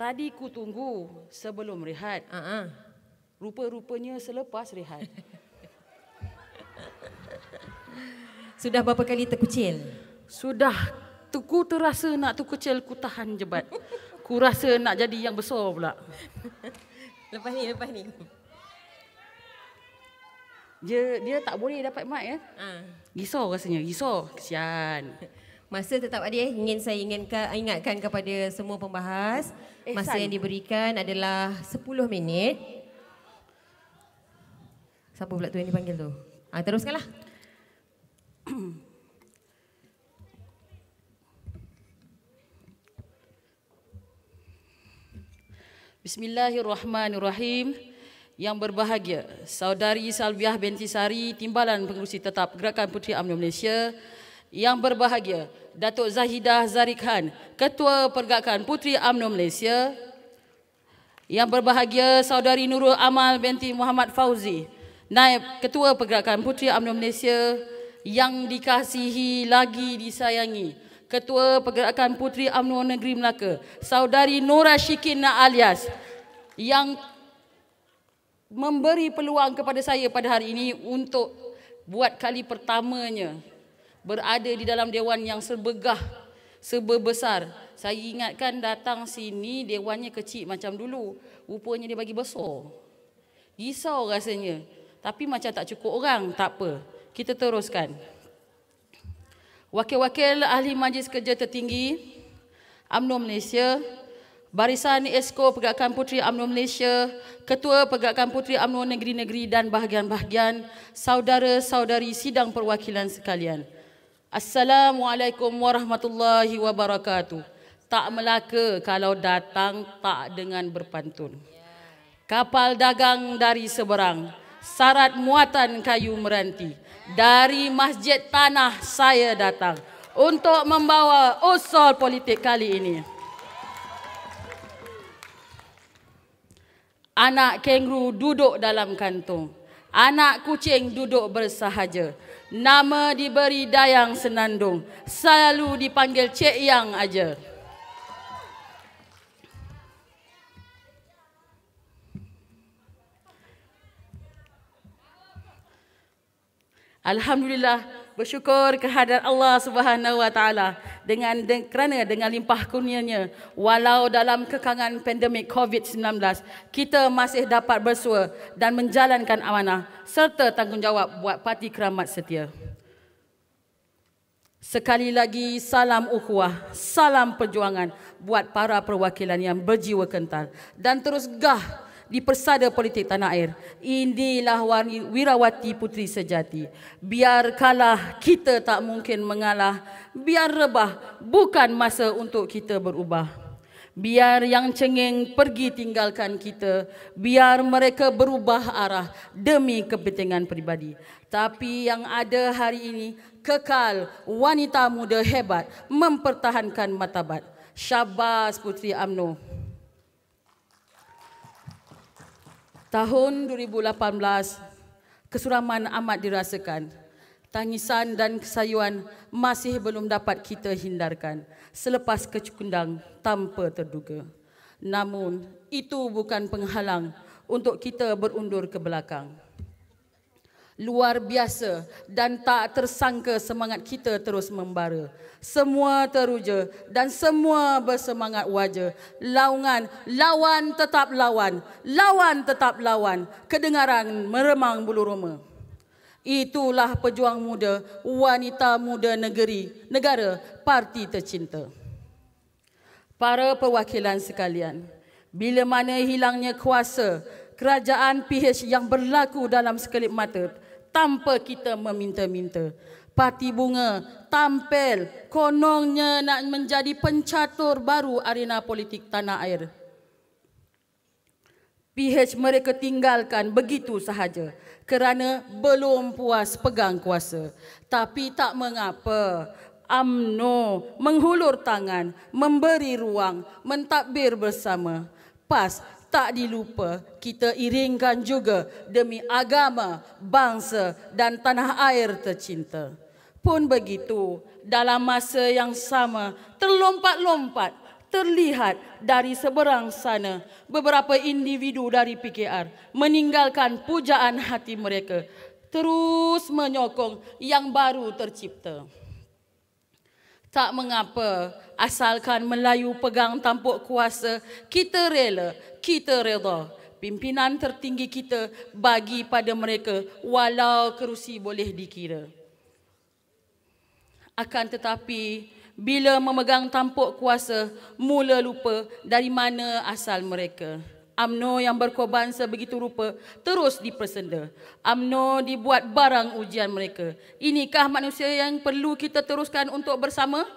Tadi ku tunggu sebelum rehat. uh-huh. Rupa-rupanya selepas rehat. Sudah berapa kali terkucil? Sudah. tuku terasa nak terkucil, ku tahan jebat. Ku rasa nak jadi yang besar pula. Lepas ni, lepas ni. Dia, dia tak boleh dapat mic ya. Ha. Uh. Gisau rasanya, gisau. Kesian. Masa tetap ada eh ingin saya inginkan ingatkan kepada semua pembahas eh, masa yang diberikan adalah 10 minit. Siapa pula tu yang dipanggil tu? Ha, teruskanlah. Bismillahirrahmanirrahim. Yang berbahagia, Saudari Salviah Bentisari, Timbalan Pengurusi Tetap Gerakan Puteri UMNO Malaysia, yang berbahagia Datuk Zahidah Zarikhan, Ketua Pergerakan Puteri UMNO Malaysia. Yang berbahagia Saudari Nurul Amal binti Muhammad Fauzi, Naib Ketua Pergerakan Puteri UMNO Malaysia yang dikasihi lagi disayangi. Ketua Pergerakan Puteri UMNO Negeri Melaka, Saudari Nora Shikin alias yang memberi peluang kepada saya pada hari ini untuk buat kali pertamanya berada di dalam dewan yang sebegah, sebebesar. Saya ingatkan datang sini dewannya kecil macam dulu. Rupanya dia bagi besar. Risau rasanya. Tapi macam tak cukup orang, tak apa. Kita teruskan. Wakil-wakil Ahli Majlis Kerja Tertinggi, UMNO Malaysia, Barisan Esko Pergerakan Puteri Amnu Malaysia, Ketua Pergerakan Puteri Amnu Negeri-Negeri dan bahagian-bahagian, saudara-saudari sidang perwakilan sekalian. Assalamualaikum warahmatullahi wabarakatuh. Tak melaka kalau datang tak dengan berpantun. Kapal dagang dari seberang, sarat muatan kayu meranti. Dari masjid tanah saya datang untuk membawa usul politik kali ini. Anak kenguru duduk dalam kantung. Anak kucing duduk bersahaja. Anak kucing duduk bersahaja. Nama diberi Dayang Senandung. Selalu dipanggil Cik Yang aja. Alhamdulillah bersyukur kehadiran Allah Subhanahu Wa Taala dengan de, kerana dengan limpah kurnianya walau dalam kekangan pandemik COVID-19 kita masih dapat bersua dan menjalankan amanah serta tanggungjawab buat parti keramat setia. Sekali lagi salam ukhuwah, salam perjuangan buat para perwakilan yang berjiwa kental dan terus gah di persada politik tanah air. Inilah wirawati putri sejati. Biar kalah, kita tak mungkin mengalah. Biar rebah, bukan masa untuk kita berubah. Biar yang cengeng pergi tinggalkan kita. Biar mereka berubah arah demi kepentingan pribadi. Tapi yang ada hari ini, kekal wanita muda hebat mempertahankan matabat. Syabas Putri Amnu. Tahun 2018, kesuraman amat dirasakan. Tangisan dan kesayuan masih belum dapat kita hindarkan selepas kecukundang tanpa terduga. Namun, itu bukan penghalang untuk kita berundur ke belakang luar biasa dan tak tersangka semangat kita terus membara. Semua teruja dan semua bersemangat wajah. Laungan, lawan tetap lawan, lawan tetap lawan. Kedengaran meremang bulu roma. Itulah pejuang muda, wanita muda negeri, negara, parti tercinta. Para perwakilan sekalian, bila mana hilangnya kuasa, kerajaan PH yang berlaku dalam sekelip mata, tanpa kita meminta-minta. pati bunga tampil kononnya nak menjadi pencatur baru arena politik tanah air. PH mereka tinggalkan begitu sahaja kerana belum puas pegang kuasa. Tapi tak mengapa UMNO menghulur tangan, memberi ruang, mentadbir bersama. PAS tak dilupa kita iringkan juga demi agama, bangsa dan tanah air tercinta. Pun begitu, dalam masa yang sama terlompat-lompat terlihat dari seberang sana beberapa individu dari PKR meninggalkan pujaan hati mereka terus menyokong yang baru tercipta. Tak mengapa, asalkan Melayu pegang tampuk kuasa, kita rela, kita reda. Pimpinan tertinggi kita bagi pada mereka walau kerusi boleh dikira. Akan tetapi, bila memegang tampuk kuasa, mula lupa dari mana asal mereka. Mereka. Amno yang berkorban sebegitu rupa terus dipersenda. Amno dibuat barang ujian mereka. Inikah manusia yang perlu kita teruskan untuk bersama?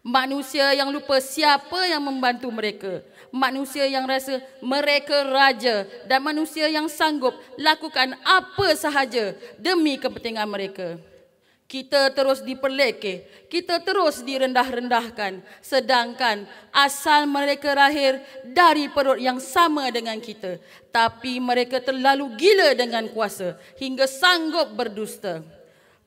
Manusia yang lupa siapa yang membantu mereka. Manusia yang rasa mereka raja dan manusia yang sanggup lakukan apa sahaja demi kepentingan Mereka. Kita terus diperlekeh, kita terus direndah-rendahkan sedangkan asal mereka lahir dari perut yang sama dengan kita tapi mereka terlalu gila dengan kuasa hingga sanggup berdusta.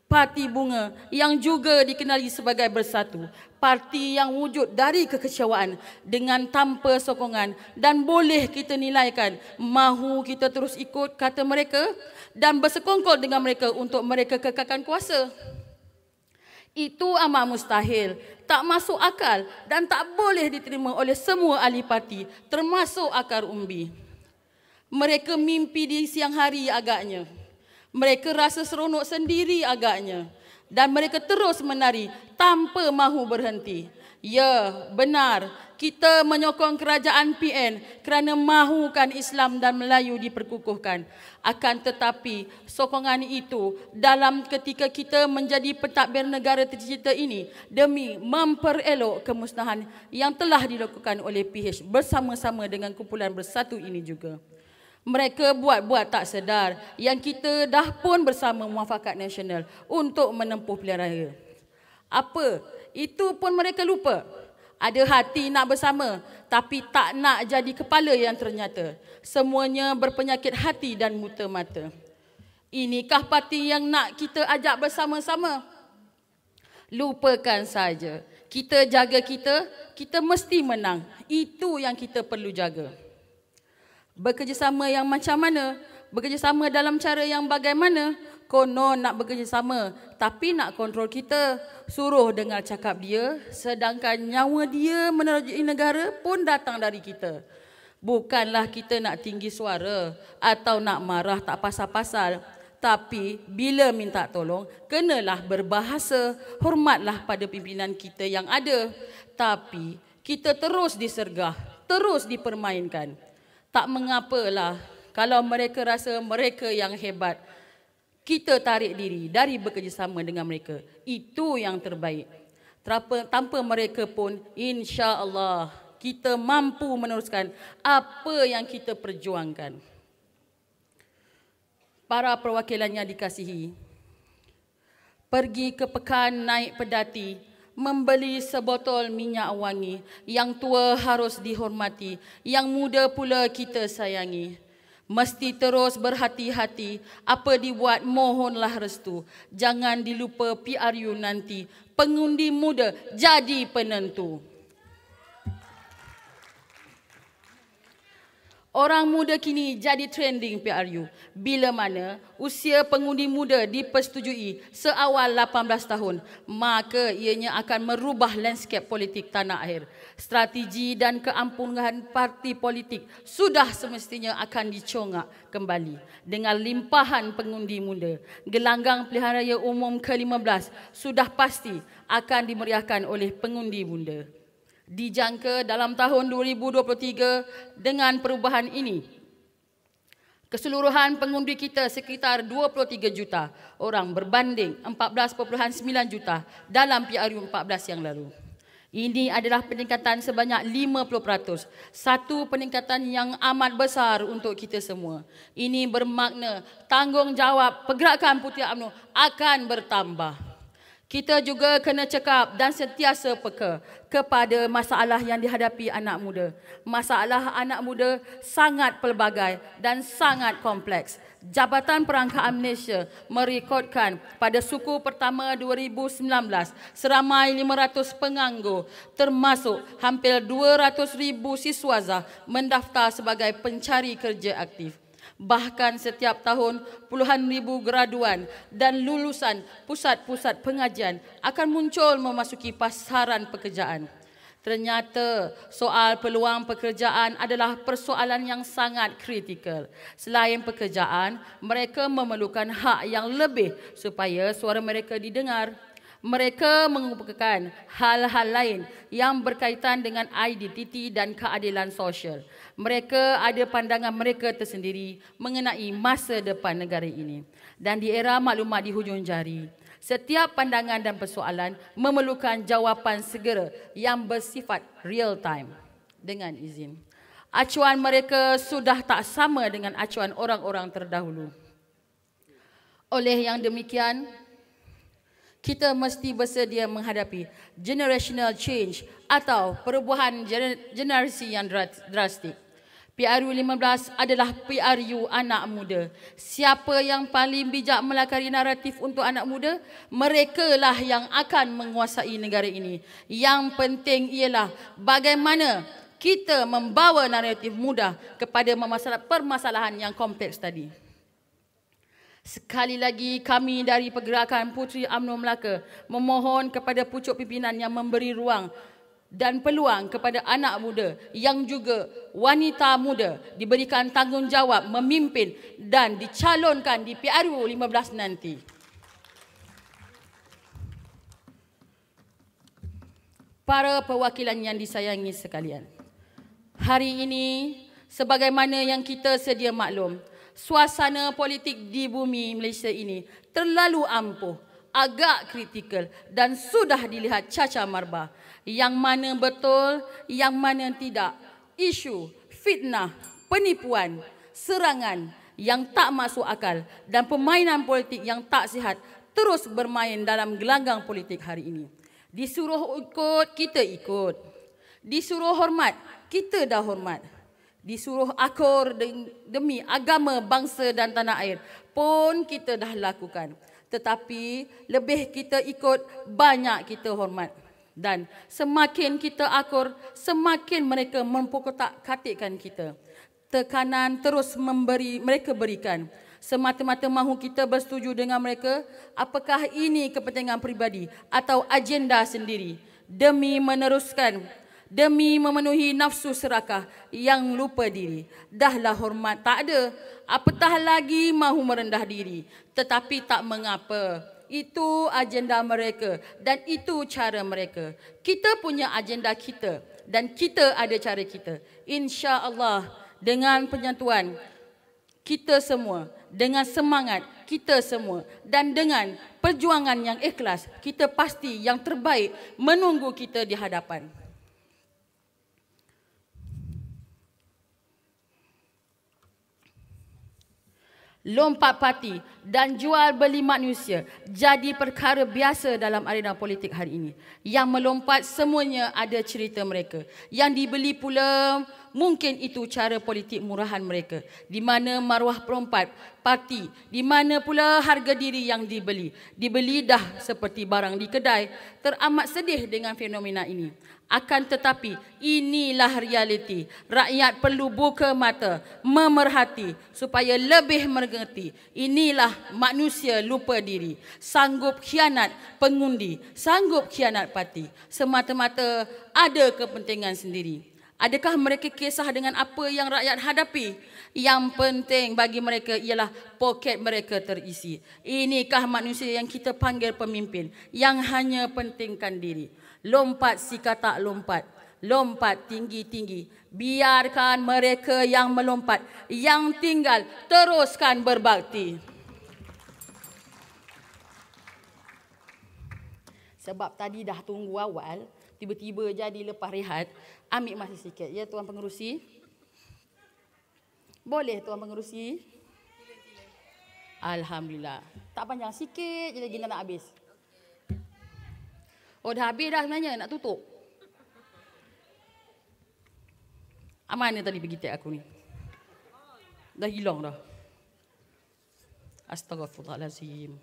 Parti bunga yang juga dikenali sebagai bersatu, parti yang wujud dari kekecewaan dengan tanpa sokongan dan boleh kita nilaikan mahu kita terus ikut kata mereka dan bersekongkol dengan mereka untuk mereka kekalkan kuasa. Itu amat mustahil, tak masuk akal dan tak boleh diterima oleh semua ahli parti termasuk akar umbi. Mereka mimpi di siang hari agaknya. Mereka rasa seronok sendiri agaknya dan mereka terus menari tanpa mahu berhenti. Ya, benar kita menyokong kerajaan PN kerana mahukan Islam dan Melayu diperkukuhkan. Akan tetapi sokongan itu dalam ketika kita menjadi pentadbir negara tercinta ini demi memperelok kemusnahan yang telah dilakukan oleh PH bersama-sama dengan kumpulan bersatu ini juga. Mereka buat-buat tak sedar yang kita dah pun bersama muafakat nasional untuk menempuh pilihan raya. Apa? Itu pun mereka lupa. Ada hati nak bersama tapi tak nak jadi kepala yang ternyata. Semuanya berpenyakit hati dan muta mata. Inikah parti yang nak kita ajak bersama-sama? Lupakan saja. Kita jaga kita, kita mesti menang. Itu yang kita perlu jaga. Bekerjasama yang macam mana? Bekerjasama dalam cara yang bagaimana? konon nak bekerjasama tapi nak kontrol kita. Suruh dengar cakap dia sedangkan nyawa dia menerajui negara pun datang dari kita. Bukanlah kita nak tinggi suara atau nak marah tak pasal-pasal. Tapi bila minta tolong, kenalah berbahasa, hormatlah pada pimpinan kita yang ada. Tapi kita terus disergah, terus dipermainkan. Tak mengapalah kalau mereka rasa mereka yang hebat kita tarik diri dari bekerjasama dengan mereka. Itu yang terbaik. Tanpa, mereka pun, insya Allah kita mampu meneruskan apa yang kita perjuangkan. Para perwakilan yang dikasihi, pergi ke pekan naik pedati, membeli sebotol minyak wangi, yang tua harus dihormati, yang muda pula kita sayangi. Mesti terus berhati-hati, apa dibuat mohonlah restu. Jangan dilupa PRU nanti, pengundi muda jadi penentu. Orang muda kini jadi trending PRU. Bila mana usia pengundi muda dipersetujui seawal 18 tahun, maka ianya akan merubah landscape politik tanah air. Strategi dan keampungan parti politik sudah semestinya akan dicongak kembali. Dengan limpahan pengundi muda, gelanggang pilihan raya umum ke-15 sudah pasti akan dimeriahkan oleh pengundi muda dijangka dalam tahun 2023 dengan perubahan ini. Keseluruhan pengundi kita sekitar 23 juta orang berbanding 14.9 juta dalam PRU 14 yang lalu. Ini adalah peningkatan sebanyak 50%. Satu peningkatan yang amat besar untuk kita semua. Ini bermakna tanggungjawab pergerakan Putih UMNO akan bertambah. Kita juga kena cekap dan sentiasa peka kepada masalah yang dihadapi anak muda. Masalah anak muda sangat pelbagai dan sangat kompleks. Jabatan Perangkaan Malaysia merekodkan pada suku pertama 2019 seramai 500 penganggur termasuk hampir 200,000 siswaza mendaftar sebagai pencari kerja aktif. Bahkan setiap tahun puluhan ribu graduan dan lulusan pusat-pusat pengajian akan muncul memasuki pasaran pekerjaan. Ternyata soal peluang pekerjaan adalah persoalan yang sangat kritikal. Selain pekerjaan, mereka memerlukan hak yang lebih supaya suara mereka didengar. Mereka mengumumkan hal-hal lain yang berkaitan dengan identiti dan keadilan sosial. Mereka ada pandangan mereka tersendiri mengenai masa depan negara ini. Dan di era maklumat di hujung jari, setiap pandangan dan persoalan memerlukan jawapan segera yang bersifat real time dengan izin. Acuan mereka sudah tak sama dengan acuan orang-orang terdahulu. Oleh yang demikian, kita mesti bersedia menghadapi generational change atau perubahan generasi yang drastik. PRU 15 adalah PRU anak muda. Siapa yang paling bijak melakari naratif untuk anak muda, Mereka lah yang akan menguasai negara ini. Yang penting ialah bagaimana kita membawa naratif muda kepada permasalahan yang kompleks tadi. Sekali lagi kami dari pergerakan Puteri UMNO Melaka memohon kepada pucuk pimpinan yang memberi ruang dan peluang kepada anak muda yang juga wanita muda diberikan tanggungjawab memimpin dan dicalonkan di PRU 15 nanti. Para perwakilan yang disayangi sekalian. Hari ini sebagaimana yang kita sedia maklum, suasana politik di bumi Malaysia ini terlalu ampuh, agak kritikal dan sudah dilihat caca marba. Yang mana betul, yang mana tidak. Isu, fitnah, penipuan, serangan yang tak masuk akal dan permainan politik yang tak sihat terus bermain dalam gelanggang politik hari ini. Disuruh ikut, kita ikut. Disuruh hormat, kita dah hormat disuruh akur demi agama bangsa dan tanah air pun kita dah lakukan tetapi lebih kita ikut banyak kita hormat dan semakin kita akur semakin mereka memperkotak-katikkan kita tekanan terus memberi mereka berikan semata-mata mahu kita bersetuju dengan mereka apakah ini kepentingan pribadi atau agenda sendiri demi meneruskan demi memenuhi nafsu serakah yang lupa diri. Dahlah hormat tak ada, apatah lagi mahu merendah diri. Tetapi tak mengapa, itu agenda mereka dan itu cara mereka. Kita punya agenda kita dan kita ada cara kita. Insya Allah dengan penyatuan kita semua, dengan semangat kita semua dan dengan perjuangan yang ikhlas, kita pasti yang terbaik menunggu kita di hadapan. lompat parti dan jual beli manusia jadi perkara biasa dalam arena politik hari ini. Yang melompat semuanya ada cerita mereka. Yang dibeli pula mungkin itu cara politik murahan mereka. Di mana maruah perompat parti, di mana pula harga diri yang dibeli. Dibeli dah seperti barang di kedai. Teramat sedih dengan fenomena ini. Akan tetapi inilah realiti. Rakyat perlu buka mata, memerhati supaya lebih mengerti. Inilah manusia lupa diri. Sanggup khianat pengundi, sanggup khianat parti. Semata-mata ada kepentingan sendiri. Adakah mereka kisah dengan apa yang rakyat hadapi? Yang penting bagi mereka ialah poket mereka terisi. Inikah manusia yang kita panggil pemimpin yang hanya pentingkan diri? lompat si kata lompat lompat tinggi-tinggi biarkan mereka yang melompat yang tinggal teruskan berbakti sebab tadi dah tunggu awal tiba-tiba jadi lepas rehat ambil masih sikit ya tuan pengerusi boleh tuan pengerusi alhamdulillah tak panjang sikit jadi lagi nak habis Oh dah habis dah sebenarnya nak tutup. Aman ah, ni tadi pergi tiap aku ni. Dah hilang dah. Astagfirullahalazim.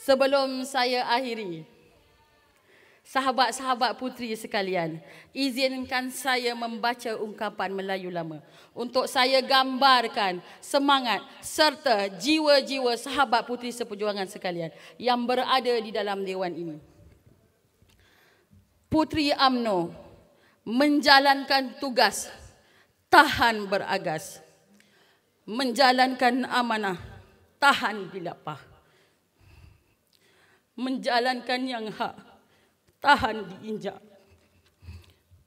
Sebelum saya akhiri, Sahabat-sahabat putri sekalian, izinkan saya membaca ungkapan Melayu lama untuk saya gambarkan semangat serta jiwa-jiwa sahabat putri seperjuangan sekalian yang berada di dalam dewan ini. Putri Amno menjalankan tugas tahan beragas, menjalankan amanah tahan dilapah, menjalankan yang hak tahan diinjak.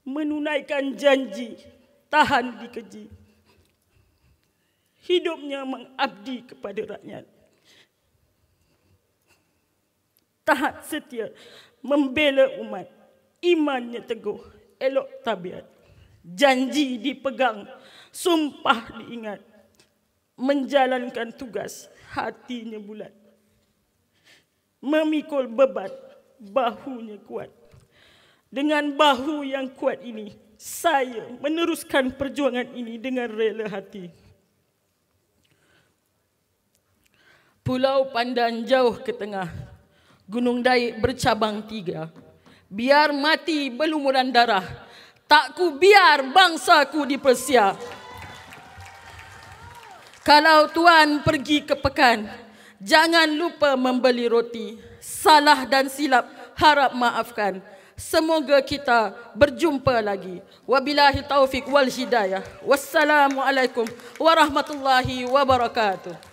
Menunaikan janji, tahan dikeji. Hidupnya mengabdi kepada rakyat. Tahat setia, membela umat. Imannya teguh, elok tabiat. Janji dipegang, sumpah diingat. Menjalankan tugas, hatinya bulat. Memikul beban, bahunya kuat. Dengan bahu yang kuat ini, saya meneruskan perjuangan ini dengan rela hati. Pulau Pandan jauh ke tengah, Gunung Daik bercabang tiga. Biar mati belumuran darah, tak ku biar bangsa ku dipersia. Kalau Tuan pergi ke Pekan, Jangan lupa membeli roti. Salah dan silap harap maafkan. Semoga kita berjumpa lagi. Wa bilahi taufiq wal hidayah. Wassalamualaikum warahmatullahi wabarakatuh.